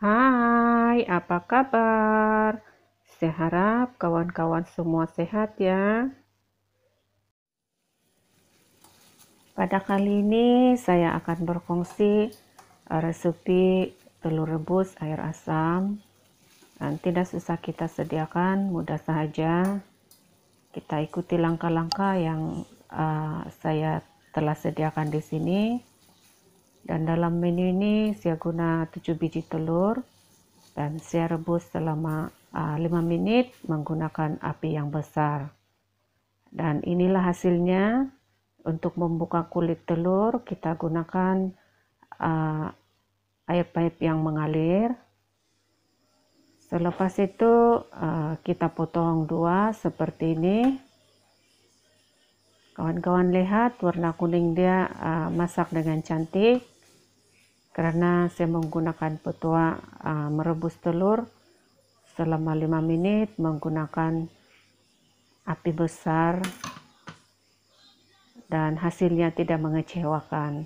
Hai, apa kabar? Saya harap kawan-kawan semua sehat ya. Pada kali ini saya akan berkongsi eh, resepi telur rebus air asam. Dan tidak susah kita sediakan, mudah saja. Kita ikuti langkah-langkah yang uh, saya telah sediakan di sini. Dan dalam menu ini saya guna 7 biji telur dan saya rebus selama uh, ah, 5 menit menggunakan api yang besar. Dan inilah hasilnya. Untuk membuka kulit telur kita gunakan uh, air pipe yang mengalir. Selepas itu uh, kita potong dua seperti ini. Kawan-kawan lihat warna kuning dia uh, masak dengan cantik karena saya menggunakan petua uh, merebus telur selama 5 menit menggunakan api besar dan hasilnya tidak mengecewakan.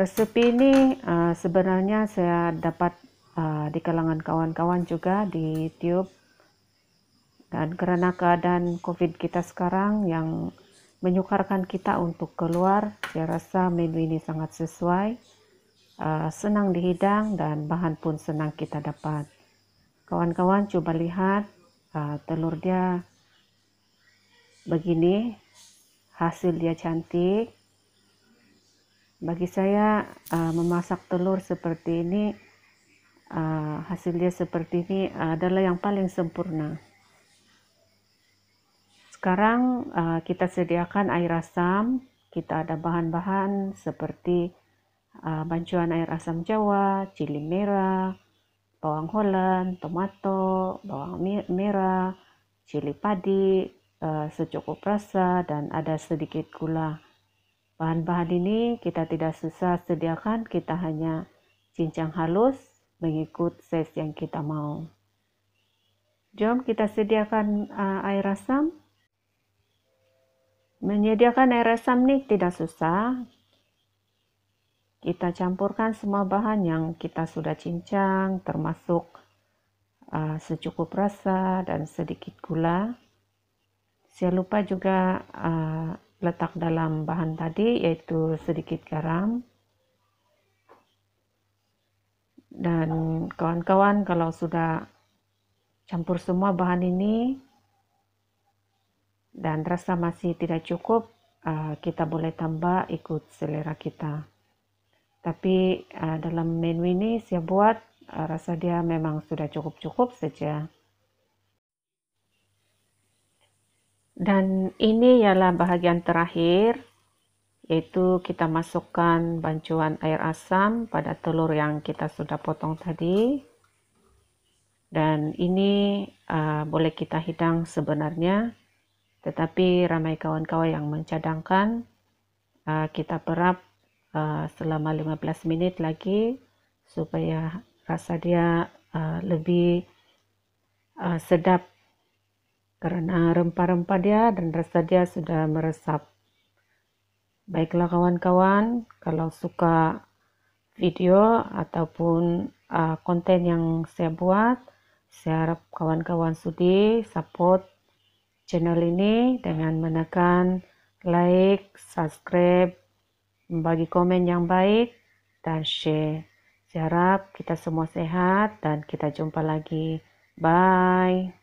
Resepi ini uh, sebenarnya saya dapat uh, di kalangan kawan-kawan juga di YouTube. Dan karena keadaan COVID kita sekarang yang menyukarkan kita untuk keluar, saya rasa menu ini sangat sesuai. Uh, senang dihidang dan bahan pun senang kita dapat. Kawan-kawan coba lihat uh, telur dia begini, hasil dia cantik bagi saya uh, memasak telur seperti ini uh, eh, hasilnya seperti ini adalah yang paling sempurna sekarang uh, kita sediakan air asam kita ada bahan-bahan seperti uh, bancuan air asam jawa cili merah bawang holland tomato bawang merah cili padi uh, secukup rasa dan ada sedikit gula Bahan-bahan ini kita tidak susah sediakan, kita hanya cincang halus mengikut size yang kita mau. Jom kita sediakan uh, air asam. Menyediakan air asam nih tidak susah. Kita campurkan semua bahan yang kita sudah cincang, termasuk uh, secukup rasa dan sedikit gula. Saya lupa juga uh, letak dalam bahan tadi yaitu sedikit garam dan kawan-kawan kalau sudah campur semua bahan ini dan rasa masih tidak cukup eh, kita boleh tambah ikut selera kita tapi eh, dalam menu ini saya buat eh, rasa dia memang sudah cukup-cukup saja dan ini ialah bahagian terakhir yaitu kita masukkan bancuan air asam pada telur yang kita sudah potong tadi dan ini uh, boleh kita hidang sebenarnya tetapi ramai kawan-kawan yang mencadangkan uh, kita perap uh, selama 15 menit lagi supaya rasa dia uh, lebih uh, sedap karena rempah-rempah dia dan rasa dia sudah meresap. Baiklah kawan-kawan, kalau suka video ataupun uh, konten yang saya buat, saya harap kawan-kawan sudi support channel ini dengan menekan like, subscribe, membagi komen yang baik, dan share. Saya harap kita semua sehat dan kita jumpa lagi. Bye.